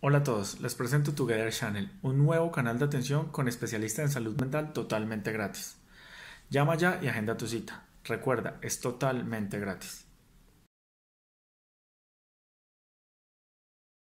Hola a todos, les presento Together Channel, un nuevo canal de atención con especialistas en salud mental totalmente gratis. Llama ya y agenda tu cita. Recuerda, es totalmente gratis.